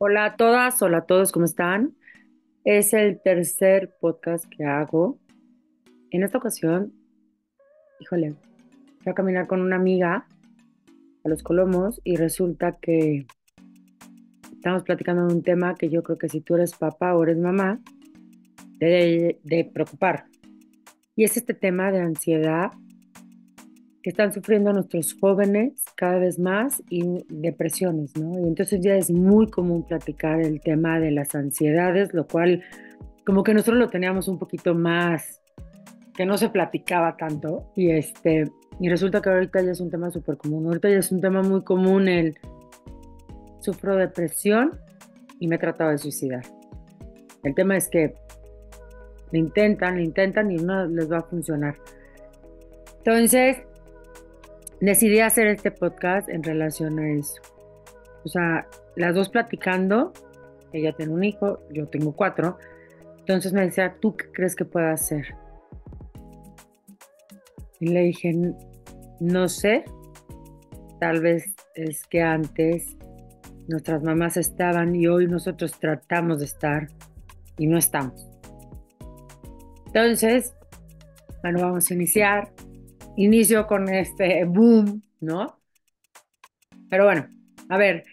Hola a todas, hola a todos, ¿cómo están? Es el tercer podcast que hago. En esta ocasión, híjole, voy a caminar con una amiga a los Colomos y resulta que estamos platicando de un tema que yo creo que si tú eres papá o eres mamá, debe de preocupar. Y es este tema de ansiedad que están sufriendo nuestros jóvenes cada vez más y depresiones, ¿no? Y entonces ya es muy común platicar el tema de las ansiedades, lo cual como que nosotros lo teníamos un poquito más, que no se platicaba tanto y este, y resulta que ahorita ya es un tema súper común, ahorita ya es un tema muy común el sufro depresión y me he tratado de suicidar. El tema es que le intentan, le intentan y no les va a funcionar. Entonces, decidí hacer este podcast en relación a eso. O sea, las dos platicando, ella tiene un hijo, yo tengo cuatro, entonces me decía, ¿tú qué crees que pueda hacer? Y le dije, no sé, tal vez es que antes nuestras mamás estaban y hoy nosotros tratamos de estar y no estamos. Entonces, bueno, vamos a iniciar inicio con este boom, ¿no? Pero bueno, a ver,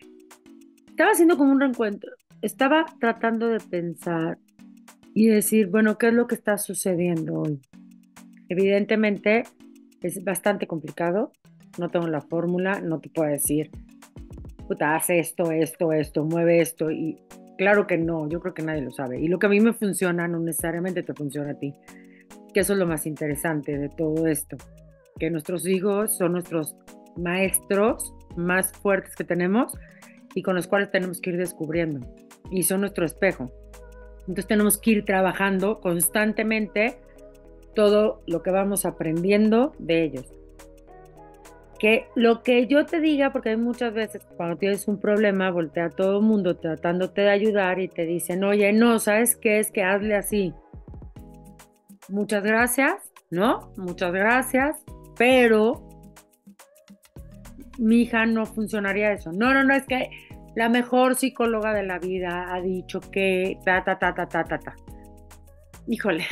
estaba haciendo como un reencuentro, estaba tratando de pensar y decir, bueno, ¿qué es lo que está sucediendo hoy? Evidentemente es bastante complicado, no tengo la fórmula, no te puedo decir, puta, haz esto, esto, esto, mueve esto y claro que no, yo creo que nadie lo sabe. Y lo que a mí me funciona no necesariamente te funciona a ti, que eso es lo más interesante de todo esto que nuestros hijos son nuestros maestros más fuertes que tenemos y con los cuales tenemos que ir descubriendo. Y son nuestro espejo. Entonces tenemos que ir trabajando constantemente todo lo que vamos aprendiendo de ellos. Que lo que yo te diga, porque hay muchas veces cuando tienes un problema, voltea todo el mundo tratándote de ayudar y te dicen, oye, no, ¿sabes qué es que hazle así? Muchas gracias, ¿no? Muchas gracias, pero mi hija no funcionaría eso. No, no, no, es que la mejor psicóloga de la vida ha dicho que ta, ta, ta, ta, ta, ta, ta. Híjole,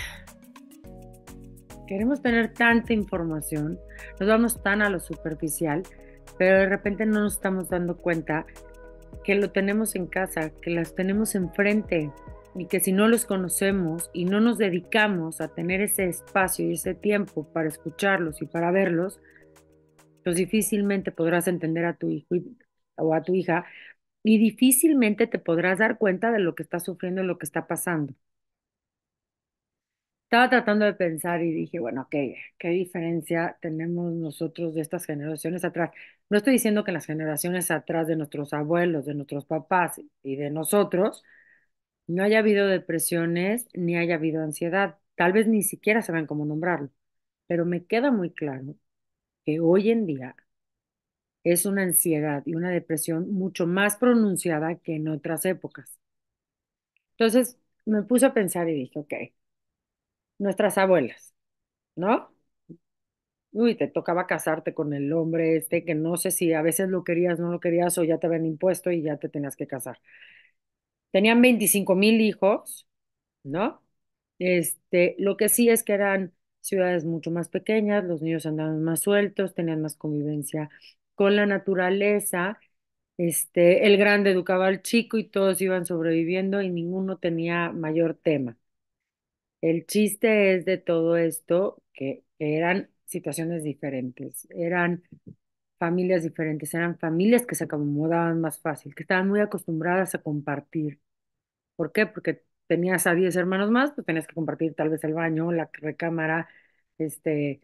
queremos tener tanta información, nos vamos tan a lo superficial, pero de repente no nos estamos dando cuenta que lo tenemos en casa, que las tenemos enfrente, y que si no los conocemos y no nos dedicamos a tener ese espacio y ese tiempo para escucharlos y para verlos, pues difícilmente podrás entender a tu hijo o a tu hija y difícilmente te podrás dar cuenta de lo que está sufriendo y lo que está pasando. Estaba tratando de pensar y dije, bueno, ¿qué diferencia tenemos nosotros de estas generaciones atrás? No estoy diciendo que las generaciones atrás de nuestros abuelos, de nuestros papás y de nosotros, no haya habido depresiones ni haya habido ansiedad. Tal vez ni siquiera saben cómo nombrarlo, pero me queda muy claro que hoy en día es una ansiedad y una depresión mucho más pronunciada que en otras épocas. Entonces me puse a pensar y dije, ok, nuestras abuelas, ¿no? Uy, te tocaba casarte con el hombre este, que no sé si a veces lo querías, no lo querías, o ya te habían impuesto y ya te tenías que casar tenían 25 mil hijos, ¿no? Este, lo que sí es que eran ciudades mucho más pequeñas, los niños andaban más sueltos, tenían más convivencia con la naturaleza, este, el grande educaba al chico y todos iban sobreviviendo y ninguno tenía mayor tema. El chiste es de todo esto que eran situaciones diferentes, eran familias diferentes, eran familias que se acomodaban más fácil, que estaban muy acostumbradas a compartir. ¿Por qué? Porque tenías a 10 hermanos más, pues tenías que compartir tal vez el baño, la recámara, este,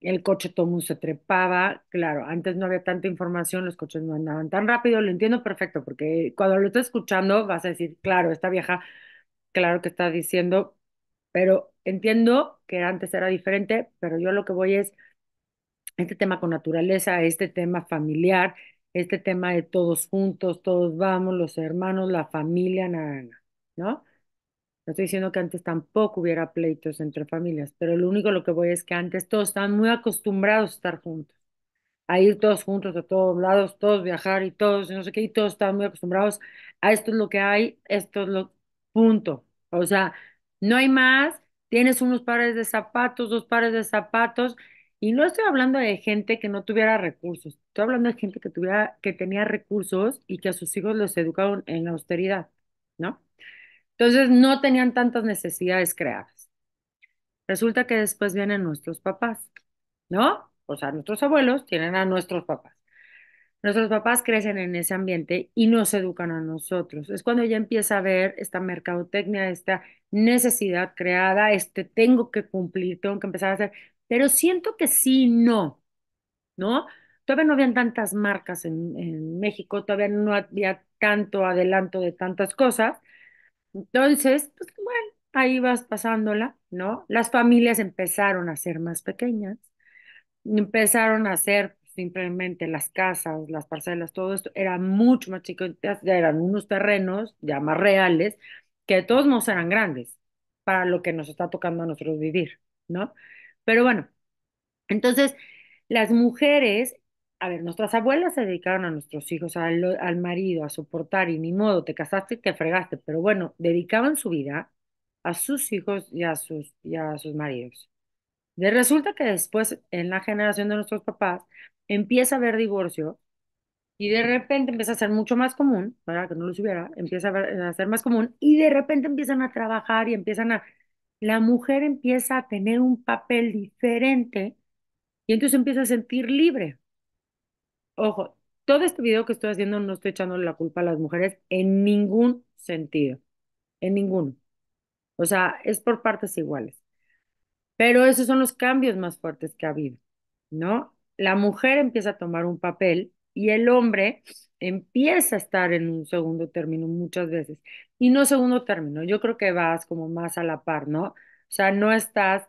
el coche tomó, se trepaba, claro, antes no había tanta información, los coches no andaban tan rápido, lo entiendo perfecto, porque cuando lo estás escuchando vas a decir, claro, esta vieja, claro que está diciendo, pero entiendo que antes era diferente, pero yo lo que voy es, este tema con naturaleza, este tema familiar, este tema de todos juntos, todos vamos, los hermanos, la familia, nada, nada, ¿no? No estoy diciendo que antes tampoco hubiera pleitos entre familias, pero lo único lo que voy es que antes todos estaban muy acostumbrados a estar juntos, a ir todos juntos a todos lados, todos viajar y todos, no sé qué, y todos estaban muy acostumbrados a esto es lo que hay, esto es lo, punto. O sea, no hay más, tienes unos pares de zapatos, dos pares de zapatos, y no estoy hablando de gente que no tuviera recursos, estoy hablando de gente que, tuviera, que tenía recursos y que a sus hijos los educaron en la austeridad, ¿no? Entonces no tenían tantas necesidades creadas. Resulta que después vienen nuestros papás, ¿no? O sea, nuestros abuelos tienen a nuestros papás. Nuestros papás crecen en ese ambiente y nos educan a nosotros. Es cuando ya empieza a ver esta mercadotecnia, esta necesidad creada, este tengo que cumplir, tengo que empezar a hacer pero siento que sí, no, ¿no? Todavía no habían tantas marcas en, México, todavía no había tanto adelanto de tantas cosas. Entonces, pues bueno, ahí vas pasándola, ¿no? Las familias empezaron a ser más pequeñas, empezaron a ser pues, simplemente las casas, las parcelas, todo esto, era mucho más chico, ya eran unos terrenos ya más reales, que todos no eran grandes para lo que nos está tocando a nosotros vivir, ¿no? Pero bueno, entonces las mujeres, a ver, nuestras abuelas se dedicaron a nuestros hijos, al, marido, a soportar y ni modo, te casaste, te fregaste, pero bueno, dedicaban su vida a sus hijos y a sus, a sus maridos. De resulta que después, en la generación de nuestros papás, empieza a haber divorcio y de repente empieza a ser mucho más común, para Que no lo hubiera, empieza a, ser más común y de repente empiezan a trabajar y empiezan a la mujer empieza a tener un papel diferente y entonces empieza a sentir libre. Ojo, todo este video que estoy haciendo no estoy echando la culpa a las mujeres en ningún sentido, en ninguno. O sea, es por partes iguales. Pero esos son los cambios más fuertes que ha habido, ¿no? La mujer empieza a tomar un papel y el hombre empieza a estar en un segundo término muchas veces. Y no segundo término, yo creo que vas como más a la par, ¿no? O sea, no estás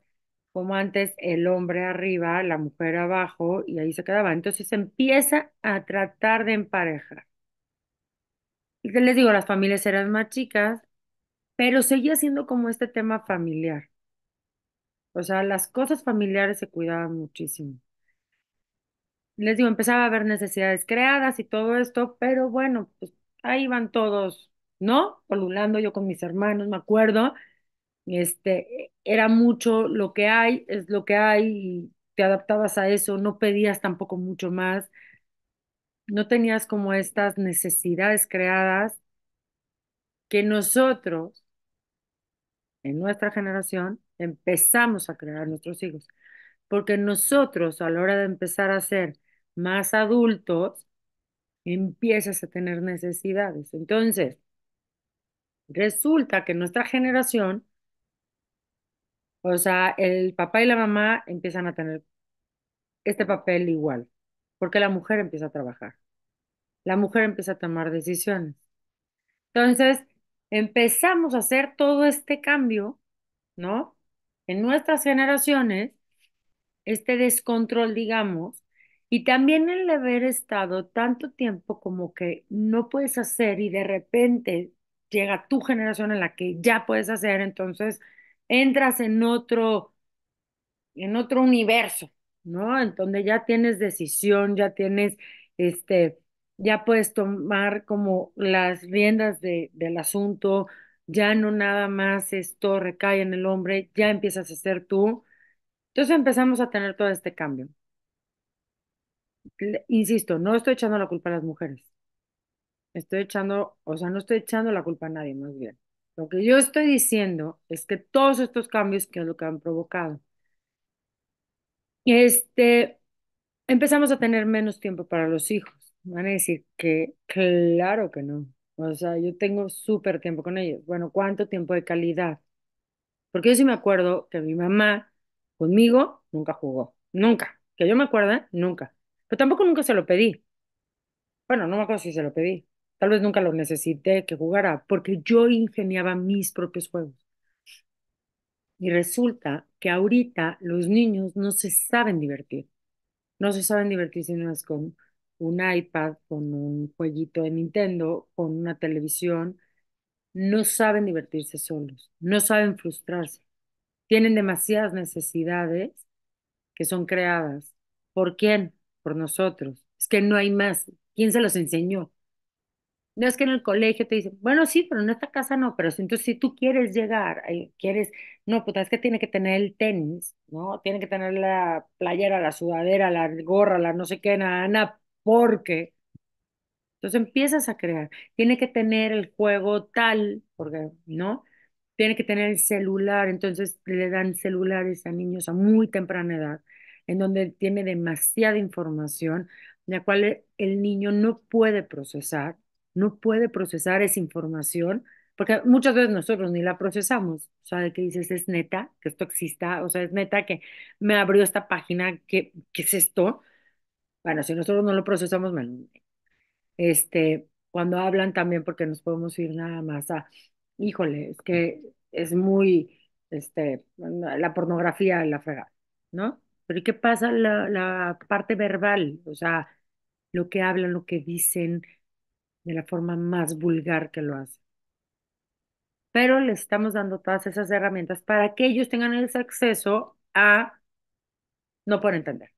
como antes el hombre arriba, la mujer abajo y ahí se quedaba. Entonces empieza a tratar de emparejar. Y que les digo, las familias eran más chicas, pero seguía siendo como este tema familiar. O sea, las cosas familiares se cuidaban muchísimo les digo, empezaba a haber necesidades creadas y todo esto, pero bueno, pues ahí van todos, ¿no? Polulando yo con mis hermanos, me acuerdo. Este, era mucho lo que hay, es lo que hay, y te adaptabas a eso, no pedías tampoco mucho más, no tenías como estas necesidades creadas que nosotros, en nuestra generación, empezamos a crear nuestros hijos. Porque nosotros, a la hora de empezar a hacer más adultos, empiezas a tener necesidades. Entonces, resulta que nuestra generación, o sea, el papá y la mamá empiezan a tener este papel igual, porque la mujer empieza a trabajar, la mujer empieza a tomar decisiones. Entonces, empezamos a hacer todo este cambio, ¿no? En nuestras generaciones, este descontrol, digamos, y también el haber estado tanto tiempo como que no puedes hacer y de repente llega tu generación en la que ya puedes hacer, entonces entras en otro, en otro universo, ¿no? En donde ya tienes decisión, ya tienes, este, ya puedes tomar como las riendas de, del asunto, ya no nada más esto recae en el hombre, ya empiezas a ser tú. Entonces empezamos a tener todo este cambio insisto, no estoy echando la culpa a las mujeres. Estoy echando, o sea, no estoy echando la culpa a nadie, más bien. Lo que yo estoy diciendo es que todos estos cambios que es lo que han provocado. Este, empezamos a tener menos tiempo para los hijos. Van a decir que claro que no. O sea, yo tengo súper tiempo con ellos. Bueno, ¿cuánto tiempo de calidad? Porque yo sí me acuerdo que mi mamá conmigo nunca jugó. Nunca. Que yo me acuerdo, nunca. Pero tampoco nunca se lo pedí. Bueno, no me acuerdo si se lo pedí. Tal vez nunca lo necesité que jugara, porque yo ingeniaba mis propios juegos. Y resulta que ahorita los niños no se saben divertir. No se saben divertir si no es con un iPad, con un jueguito de Nintendo, con una televisión. No saben divertirse solos, no saben frustrarse. Tienen demasiadas necesidades que son creadas. ¿Por quién? por nosotros. Es que no hay más. ¿Quién se los enseñó? No es que en el colegio te dicen, bueno, sí, pero en esta casa no, pero entonces si tú quieres llegar, eh, quieres, no, pues es que tiene que tener el tenis, ¿no? Tiene que tener la playera, la sudadera, la gorra, la no sé qué, nada, nada, porque. Entonces empiezas a crear. Tiene que tener el juego tal, porque, ¿no? Tiene que tener el celular, entonces le dan celulares a niños a muy temprana edad en donde tiene demasiada información, la cual el niño no puede procesar, no puede procesar esa información, porque muchas veces nosotros ni la procesamos. O sea, que dices, es neta que esto exista, o sea, es neta que me abrió esta página, que qué es esto? Bueno, si nosotros no lo procesamos, mal. Este, cuando hablan también, porque nos podemos ir nada más a, híjole, es que es muy, este, la pornografía la frega ¿no? ¿y qué pasa la, la parte verbal? O sea, lo que hablan, lo que dicen de la forma más vulgar que lo hacen. Pero les estamos dando todas esas herramientas para que ellos tengan ese acceso a no por entender.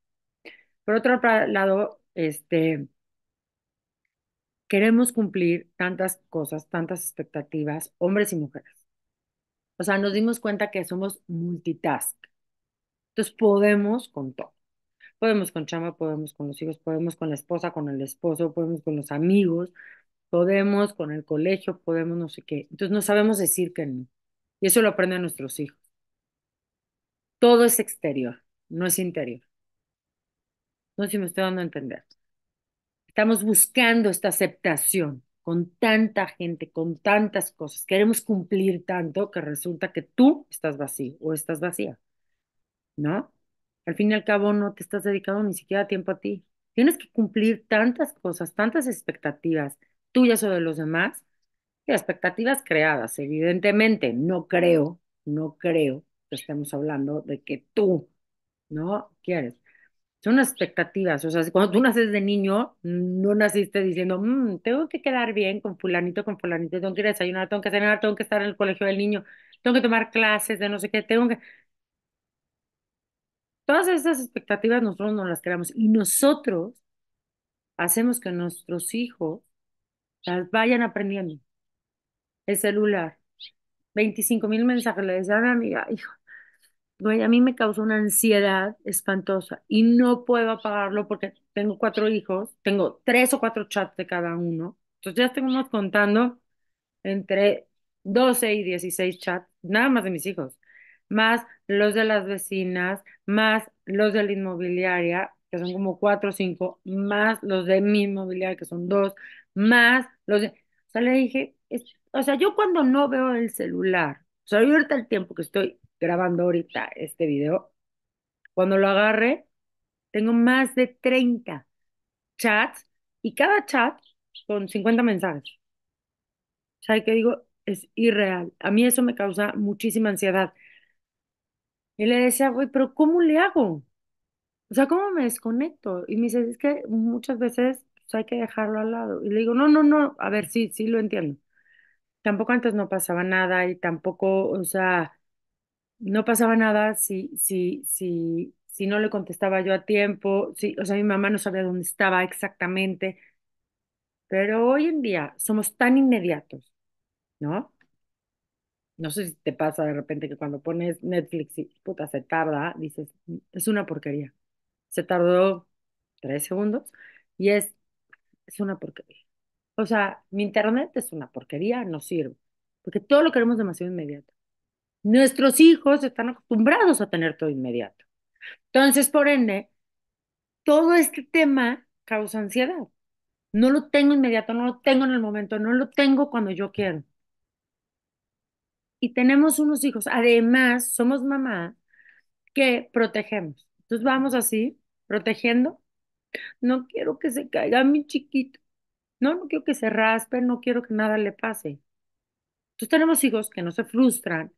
Por otro lado, este, queremos cumplir tantas cosas, tantas expectativas, hombres y mujeres. O sea, nos dimos cuenta que somos multitask. Entonces podemos con todo. Podemos con chama, podemos con los hijos, podemos con la esposa, con el esposo, podemos con los amigos, podemos con el colegio, podemos no sé qué. Entonces no sabemos decir que no. Y eso lo aprenden nuestros hijos. Todo es exterior, no es interior. No sé si me estoy dando a entender. Estamos buscando esta aceptación con tanta gente, con tantas cosas. Queremos cumplir tanto que resulta que tú estás vacío o estás vacía. ¿no? Al fin y al cabo no te estás dedicando ni siquiera tiempo a ti. Tienes que cumplir tantas cosas, tantas expectativas tuyas o de los demás, y expectativas creadas, evidentemente. No creo, no creo que estemos hablando de que tú no quieres. Son expectativas, o sea, cuando tú naces de niño, no naciste diciendo, mm, tengo que quedar bien con fulanito, con fulanito, tengo que ir a desayunar, tengo que cenar, tengo que estar en el colegio del niño, tengo que tomar clases de no sé qué, tengo que... Todas esas expectativas nosotros no las creamos y nosotros hacemos que nuestros hijos las vayan aprendiendo. El celular. 25 mil mensajes le decían a amiga, hijo, güey, a mí me causó una ansiedad espantosa y no puedo apagarlo porque tengo cuatro hijos, tengo tres o cuatro chats de cada uno. Entonces ya estamos contando entre 12 y 16 chats, nada más de mis hijos, más los de las vecinas, más los de la inmobiliaria, que son como cuatro o cinco, más los de mi inmobiliaria, que son dos, más los de... O sea, le dije, o sea, yo cuando no veo el celular, o sea, ahorita el tiempo que estoy grabando ahorita este video, cuando lo agarre, tengo más de 30 chats y cada chat con 50 mensajes. O sea, que digo, es irreal. A mí eso me causa muchísima ansiedad. Y le decía, güey, pero ¿cómo le hago? O sea, ¿cómo me desconecto? Y me dice, es que muchas veces pues, hay que dejarlo al lado. Y le digo, no, no, no, a ver, sí, sí lo entiendo. Tampoco antes no pasaba nada y tampoco, o sea, no pasaba nada si, si, si, si no le contestaba yo a tiempo, si, o sea, mi mamá no sabía dónde estaba exactamente. Pero hoy en día somos tan inmediatos, ¿no? No sé si te pasa de repente que cuando pones Netflix y puta, se tarda, dices, mm, es una porquería. Se tardó tres segundos y es, es una porquería. O sea, mi internet es una porquería, no sirve, porque todo lo queremos demasiado inmediato. Nuestros hijos están acostumbrados a tener todo inmediato. Entonces, por ende, todo este tema causa ansiedad. No lo tengo inmediato, no lo tengo en el momento, no lo tengo cuando yo quiero y tenemos unos hijos, además somos mamá, que protegemos. Entonces vamos así, protegiendo. No quiero que se caiga mi chiquito. No, no quiero que se raspe, no quiero que nada le pase. Entonces tenemos hijos que no se frustran,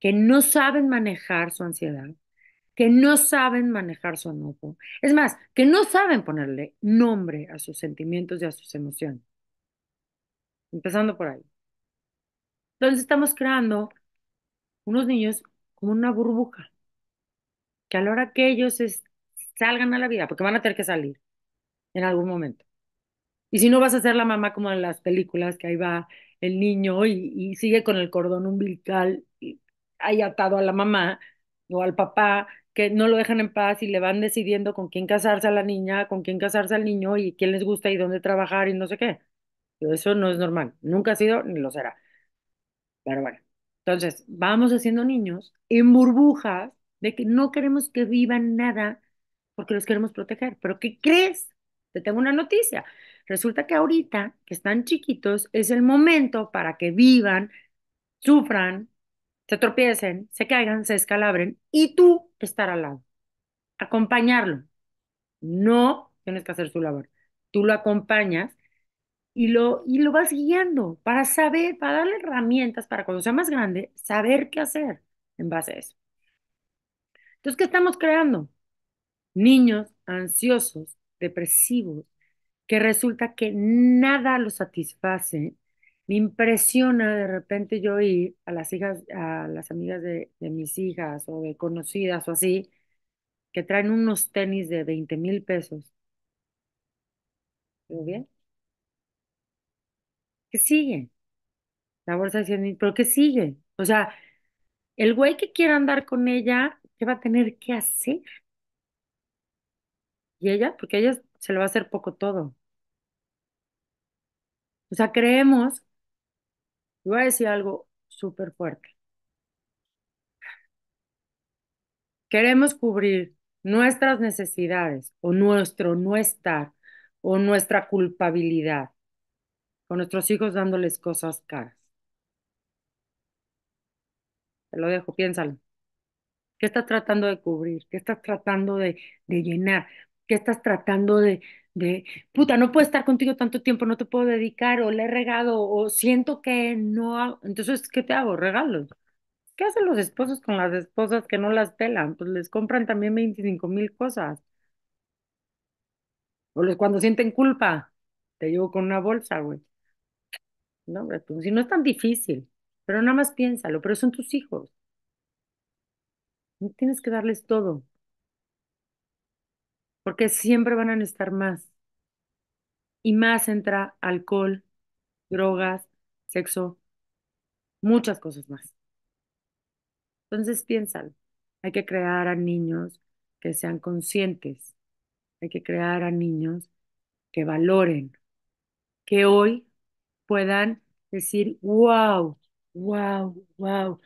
que no saben manejar su ansiedad, que no saben manejar su enojo. Es más, que no saben ponerle nombre a sus sentimientos y a sus emociones. Empezando por ahí. Entonces estamos creando unos niños como una burbuja, que a la hora que ellos salgan a la vida, porque van a tener que salir en algún momento. Y si no vas a ser la mamá como en las películas, que ahí va el niño y, sigue con el cordón umbilical y ahí atado a la mamá o al papá, que no lo dejan en paz y le van decidiendo con quién casarse a la niña, con quién casarse al niño y quién les gusta y dónde trabajar y no sé qué. eso no es normal, nunca ha sido ni lo será. Pero entonces vamos haciendo niños en burbujas de que no queremos que vivan nada porque los queremos proteger. Pero ¿qué crees? Te tengo una noticia. Resulta que ahorita que están chiquitos es el momento para que vivan, sufran, se tropiecen, se caigan, se escalabren y tú estar al lado, acompañarlo. No tienes que hacer su labor. Tú lo acompañas y lo, y lo vas guiando para saber, para darle herramientas para cuando sea más grande, saber qué hacer en base a eso. Entonces, ¿qué estamos creando? Niños ansiosos, depresivos, que resulta que nada los satisface. Me impresiona de repente yo ir a las hijas, a las amigas de, mis hijas o de conocidas o así, que traen unos tenis de 20 mil pesos. bien? ¿Qué sigue? La bolsa de mil, pero ¿qué sigue? O sea, el güey que quiera andar con ella, ¿qué va a tener que hacer? Y ella, porque ella se le va a hacer poco todo. O sea, creemos, voy a decir algo súper fuerte. Queremos cubrir nuestras necesidades o nuestro no estar o nuestra culpabilidad con nuestros hijos dándoles cosas caras. Te lo dejo, piénsalo. ¿Qué estás tratando de cubrir? ¿Qué estás tratando de, de llenar? ¿Qué estás tratando de, de, puta, no puedo estar contigo tanto tiempo, no te puedo dedicar o le he regado o siento que no Entonces, ¿qué te hago? Regalos. ¿Qué hacen los esposos con las esposas que no las pelan? Pues les compran también 25 mil cosas. O cuando sienten culpa, te llevo con una bolsa, güey. No, pues, si no es tan difícil, pero nada más piénsalo, pero son tus hijos. No tienes que darles todo, porque siempre van a necesitar más. Y más entra alcohol, drogas, sexo, muchas cosas más. Entonces piénsalo, hay que crear a niños que sean conscientes, hay que crear a niños que valoren, que hoy puedan decir, wow, wow, wow.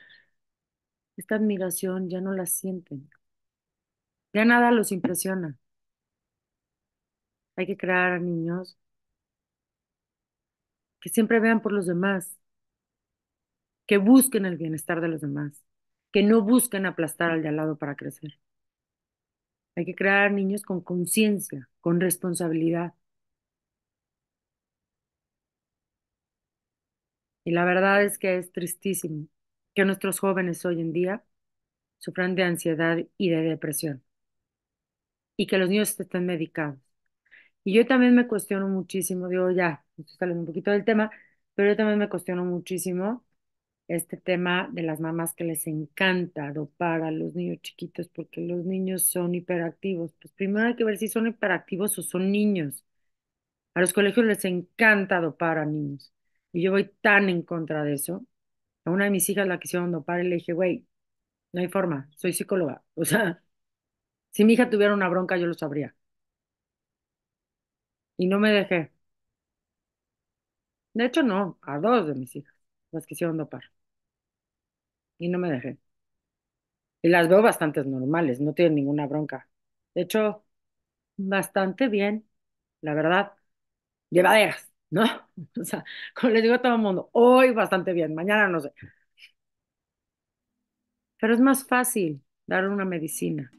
Esta admiración ya no la sienten. Ya nada los impresiona. Hay que crear a niños que siempre vean por los demás, que busquen el bienestar de los demás, que no busquen aplastar al de al lado para crecer. Hay que crear niños con conciencia, con responsabilidad. Y la verdad es que es tristísimo que nuestros jóvenes hoy en día sufran de ansiedad y de depresión y que los niños estén medicados. Y yo también me cuestiono muchísimo, digo, ya, estoy sale un poquito del tema, pero yo también me cuestiono muchísimo este tema de las mamás que les encanta dopar a los niños chiquitos porque los niños son hiperactivos. Pues primero hay que ver si son hiperactivos o son niños. A los colegios les encanta dopar a niños. Y yo voy tan en contra de eso. A una de mis hijas la quisieron dopar y le dije, güey, no hay forma, soy psicóloga. O sea, si mi hija tuviera una bronca, yo lo sabría. Y no me dejé. De hecho, no, a dos de mis hijas las quisieron dopar. Y no me dejé. Y las veo bastante normales, no tienen ninguna bronca. De hecho, bastante bien, la verdad. Llevaderas. ¿no? O sea, como les digo a todo el mundo, hoy bastante bien, mañana no sé. Pero es más fácil dar una medicina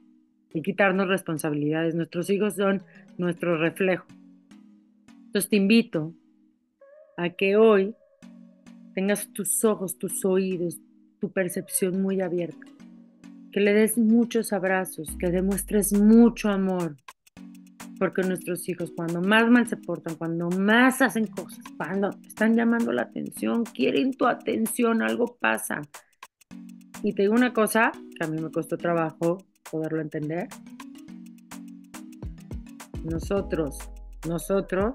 y quitarnos responsabilidades. Nuestros hijos son nuestro reflejo. Entonces te invito a que hoy tengas tus ojos, tus oídos, tu percepción muy abierta. Que le des muchos abrazos, que demuestres mucho amor, porque nuestros hijos cuando más mal se portan, cuando más hacen cosas, cuando están llamando la atención, quieren tu atención, algo pasa. Y te digo una cosa que a mí me costó trabajo poderlo entender. Nosotros, nosotros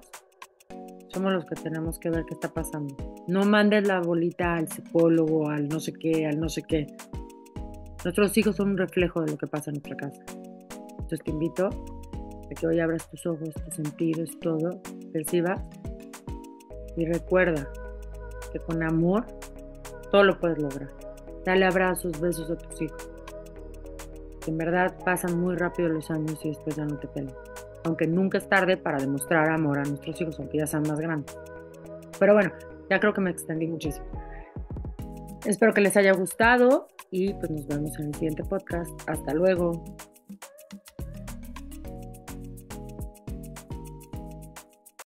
somos los que tenemos que ver qué está pasando. No mandes la bolita al psicólogo, al no sé qué, al no sé qué. Nuestros hijos son un reflejo de lo que pasa en nuestra casa. Entonces te invito que hoy abras tus ojos, tus sentidos, todo, percibas. Y recuerda que con amor todo lo puedes lograr. Dale abrazos, besos a tus hijos. Que en verdad pasan muy rápido los años y después ya no te pelean. Aunque nunca es tarde para demostrar amor a nuestros hijos, aunque ya sean más grandes. Pero bueno, ya creo que me extendí muchísimo. Espero que les haya gustado y pues nos vemos en el siguiente podcast. Hasta luego.